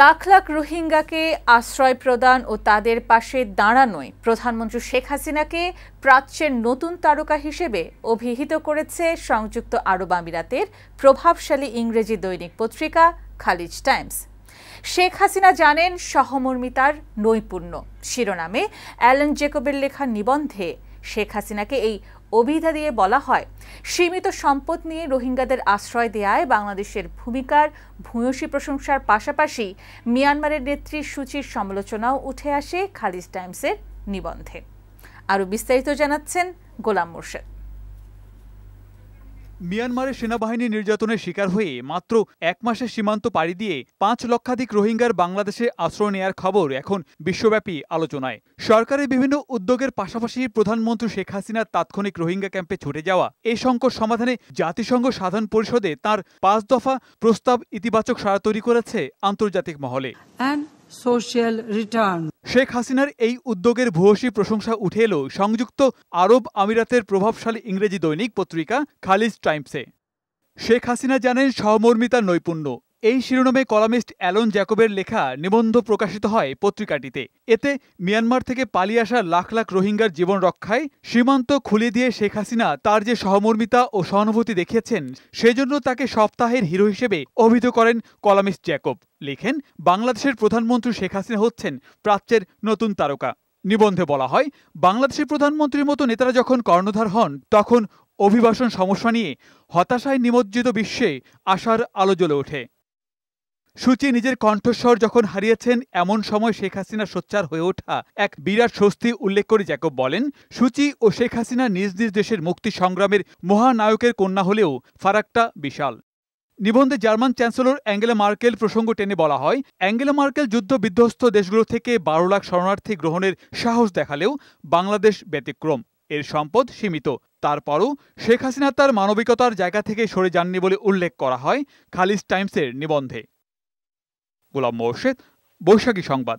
লাখ লাখ রোহিঙ্গাকে আশ্রয় প্রদান ও তাদের পাশে দাঁড়ানোয় প্রধানমন্ত্রী শেখ হাসিনাকে প্রাচ্যের নতুন তারকা হিসেবে অভিহিত করেছে সংযুক্ত আরব আমিরাতের প্রভাবশালী ইংরেজি দৈনিক পত্রিকা খালিজ টাইমস শেখ হাসিনা জানেন সহমর্মিতার নৈপুণ্য শিরোনামে অ্যালেন জেকবের লেখা নিবন্ধে শেখ হাসিনাকে এই অভিধা দিয়ে বলা হয় সীমিত সম্পদ নিয়ে রোহিঙ্গাদের আশ্রয় দেয়ায় বাংলাদেশের ভূমিকার ভূয়সী প্রশংসার পাশাপাশি মিয়ানমারের নেত্রী সূচির সমালোচনাও উঠে আসে খালিজ টাইমসের নিবন্ধে আরও বিস্তারিত জানাচ্ছেন গোলাম মোর্শেদ মিয়ানমারের সেনাবাহিনী নির্যাতনের শিকার হয়ে মাত্র এক মাসের সীমান্ত পাড়ি দিয়ে পাঁচ লক্ষাধিক রোহিঙ্গার বাংলাদেশে আশ্রয় নেয়ার খবর এখন বিশ্বব্যাপী আলোচনায় সরকারের বিভিন্ন উদ্যোগের পাশাপাশি প্রধানমন্ত্রী শেখ হাসিনার তাৎক্ষণিক রোহিঙ্গা ক্যাম্পে ছুটে যাওয়া এই সংকট সমাধানে জাতিসংঘ সাধারণ পরিষদে তার পাঁচ দফা প্রস্তাব ইতিবাচক সাড়া তৈরি করেছে আন্তর্জাতিক মহলে সোশ্যাল রিটার্ন শেখ হাসিনার এই উদ্যোগের ভূয়সী প্রশংসা উঠে এলো সংযুক্ত আরব আমিরাতের প্রভাবশালী ইংরেজি দৈনিক পত্রিকা খালিজ টাইমসে শেখ হাসিনা জানেন সহমর্মিতার নৈপুণ্য এই শিরোনামে কলামিস্ট অ্যালন জ্যাকবের লেখা নিবন্ধ প্রকাশিত হয় পত্রিকাটিতে এতে মিয়ানমার থেকে পালিয়ে আসা লাখ লাখ রোহিঙ্গার জীবন রক্ষায় সীমান্ত খুলে দিয়ে শেখ হাসিনা তার যে সহমর্মিতা ও সহানুভূতি দেখিয়েছেন সেজন্য তাকে সপ্তাহের হিরো হিসেবে অভিহিত করেন কলামিস্ট জ্যাকব লেখেন বাংলাদেশের প্রধানমন্ত্রী শেখ হাসিনা হচ্ছেন প্রাচ্যের নতুন তারকা নিবন্ধে বলা হয় বাংলাদেশের প্রধানমন্ত্রীর মতো নেতারা যখন কর্ণধার হন তখন অভিবাসন সমস্যা নিয়ে হতাশায় নিমজ্জিত বিশ্বে আশার আলো জ্বলে ওঠে সূচি নিজের কণ্ঠস্বর যখন হারিয়েছেন এমন সময় শেখ হাসিনা সোচ্চার হয়ে ওঠা এক বিরাট স্বস্তি উল্লেখ করে জ্যাকব বলেন সূচি ও শেখ হাসিনা নিজ নিজ দেশের মুক্তি সংগ্রামের মহানায়কের কন্যা হলেও ফারাকটা বিশাল নিবন্ধে জার্মান চ্যান্সেলর অ্যাঙ্গেলা মার্কেল প্রসঙ্গ টেনে বলা হয় অ্যাঙ্গেলা মার্কেল যুদ্ধ বিধ্বস্ত দেশগুলো থেকে বারো লাখ শরণার্থী গ্রহণের সাহস দেখালেও বাংলাদেশ ব্যতিক্রম এর সম্পদ সীমিত তারপরও শেখ হাসিনা তার মানবিকতার জায়গা থেকে সরে যাননি বলে উল্লেখ করা হয় খালিজ টাইমসের নিবন্ধে গোলাম মোর্শেদ বৈশাখী সংবাদ